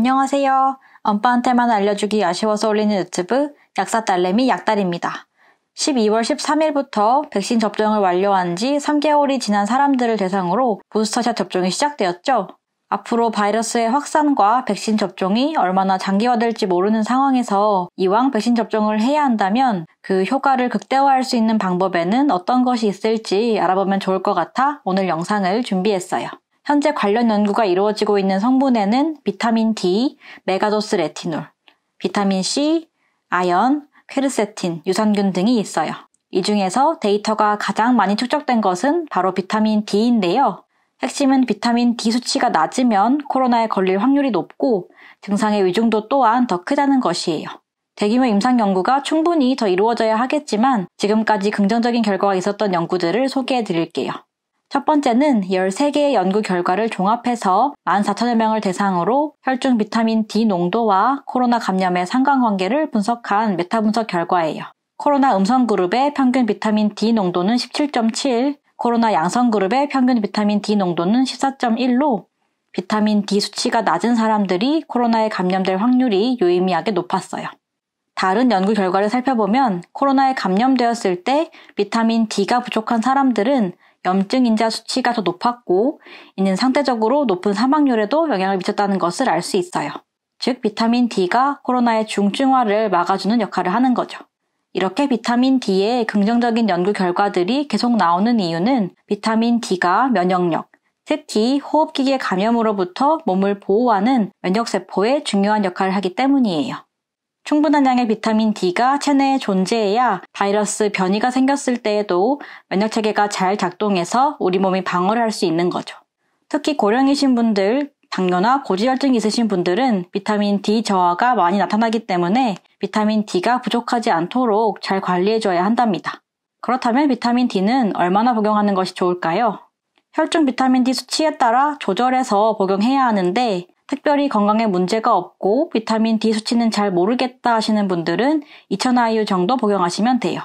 안녕하세요. 엄빠한테만 알려주기 아쉬워서 올리는 유튜브 약사 딸내미 약달입니다. 12월 13일부터 백신 접종을 완료한 지 3개월이 지난 사람들을 대상으로 부스터샷 접종이 시작되었죠. 앞으로 바이러스의 확산과 백신 접종이 얼마나 장기화될지 모르는 상황에서 이왕 백신 접종을 해야 한다면 그 효과를 극대화할 수 있는 방법에는 어떤 것이 있을지 알아보면 좋을 것 같아 오늘 영상을 준비했어요. 현재 관련 연구가 이루어지고 있는 성분에는 비타민 D, 메가도스 레티놀, 비타민 C, 아연, 퀘르세틴, 유산균 등이 있어요. 이 중에서 데이터가 가장 많이 축적된 것은 바로 비타민 D인데요. 핵심은 비타민 D 수치가 낮으면 코로나에 걸릴 확률이 높고 증상의 위중도 또한 더 크다는 것이에요. 대규모 임상 연구가 충분히 더 이루어져야 하겠지만 지금까지 긍정적인 결과가 있었던 연구들을 소개해 드릴게요. 첫 번째는 13개의 연구 결과를 종합해서 14,000여 명을 대상으로 혈중 비타민 D 농도와 코로나 감염의 상관관계를 분석한 메타 분석 결과예요. 코로나 음성 그룹의 평균 비타민 D 농도는 17.7, 코로나 양성 그룹의 평균 비타민 D 농도는 14.1로 비타민 D 수치가 낮은 사람들이 코로나에 감염될 확률이 유의미하게 높았어요. 다른 연구 결과를 살펴보면 코로나에 감염되었을 때 비타민 D가 부족한 사람들은 염증 인자 수치가 더 높았고 이는 상대적으로 높은 사망률에도 영향을 미쳤다는 것을 알 수 있어요. 즉 비타민 D가 코로나의 중증화를 막아주는 역할을 하는 거죠. 이렇게 비타민 D의 긍정적인 연구 결과들이 계속 나오는 이유는 비타민 D가 면역력, 특히 호흡기계 감염으로부터 몸을 보호하는 면역세포에 중요한 역할을 하기 때문이에요. 충분한 양의 비타민 D가 체내에 존재해야 바이러스 변이가 생겼을 때에도 면역 체계가 잘 작동해서 우리 몸이 방어를 할 수 있는 거죠. 특히 고령이신 분들, 당뇨나 고지혈증이 있으신 분들은 비타민 D 저하가 많이 나타나기 때문에 비타민 D가 부족하지 않도록 잘 관리해줘야 한답니다. 그렇다면 비타민 D는 얼마나 복용하는 것이 좋을까요? 혈중 비타민 D 수치에 따라 조절해서 복용해야 하는데 특별히 건강에 문제가 없고 비타민 D 수치는 잘 모르겠다 하시는 분들은 2000IU 정도 복용하시면 돼요.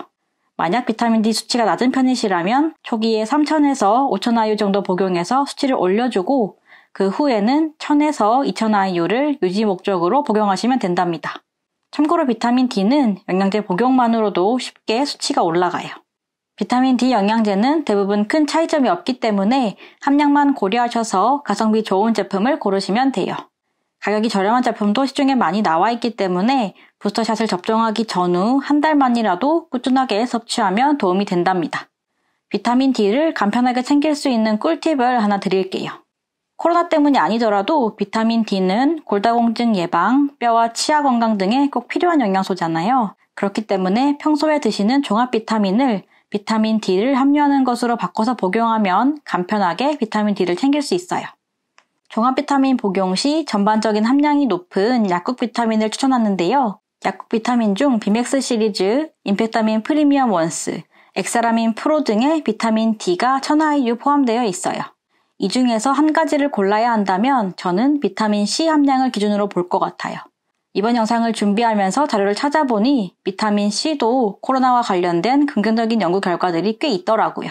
만약 비타민 D 수치가 낮은 편이시라면 초기에 3000에서 5000IU 정도 복용해서 수치를 올려주고 그 후에는 1000에서 2000IU를 유지 목적으로 복용하시면 된답니다. 참고로 비타민 D는 영양제 복용만으로도 쉽게 수치가 올라가요. 비타민 D 영양제는 대부분 큰 차이점이 없기 때문에 함량만 고려하셔서 가성비 좋은 제품을 고르시면 돼요. 가격이 저렴한 제품도 시중에 많이 나와 있기 때문에 부스터샷을 접종하기 전후 한 달만이라도 꾸준하게 섭취하면 도움이 된답니다. 비타민 D를 간편하게 챙길 수 있는 꿀팁을 하나 드릴게요. 코로나 때문이 아니더라도 비타민 D는 골다공증 예방, 뼈와 치아 건강 등에 꼭 필요한 영양소잖아요. 그렇기 때문에 평소에 드시는 종합 비타민을 비타민 D를 함유하는 것으로 바꿔서 복용하면 간편하게 비타민 D를 챙길 수 있어요. 종합 비타민 복용 시 전반적인 함량이 높은 약국 비타민을 추천하는데요. 약국 비타민 중 비맥스 시리즈, 임팩타민 프리미엄 원스, 엑사라민 프로 등의 비타민 D가 천하0유 포함되어 있어요. 이 중에서 한 가지를 골라야 한다면 저는 비타민 C 함량을 기준으로 볼 것 같아요. 이번 영상을 준비하면서 자료를 찾아보니 비타민 C도 코로나와 관련된 긍정적인 연구 결과들이 꽤 있더라고요.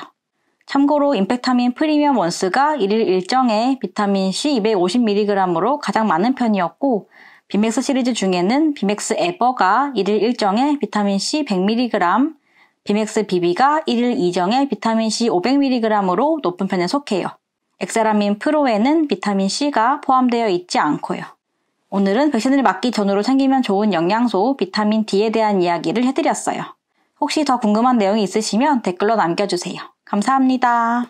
참고로 임팩타민 프리미엄 원스가 1일 일정에 비타민 C 250mg으로 가장 많은 편이었고 비맥스 시리즈 중에는 비맥스 에버가 1일 일정에 비타민 C 100mg, 비맥스 비비가 1일 이정에 비타민 C 500mg으로 높은 편에 속해요. 엑세라민 프로에는 비타민 C가 포함되어 있지 않고요. 오늘은 백신을 맞기 전으로 챙기면 좋은 영양소, 비타민 D에 대한 이야기를 해드렸어요. 혹시 더 궁금한 내용이 있으시면 댓글로 남겨주세요. 감사합니다.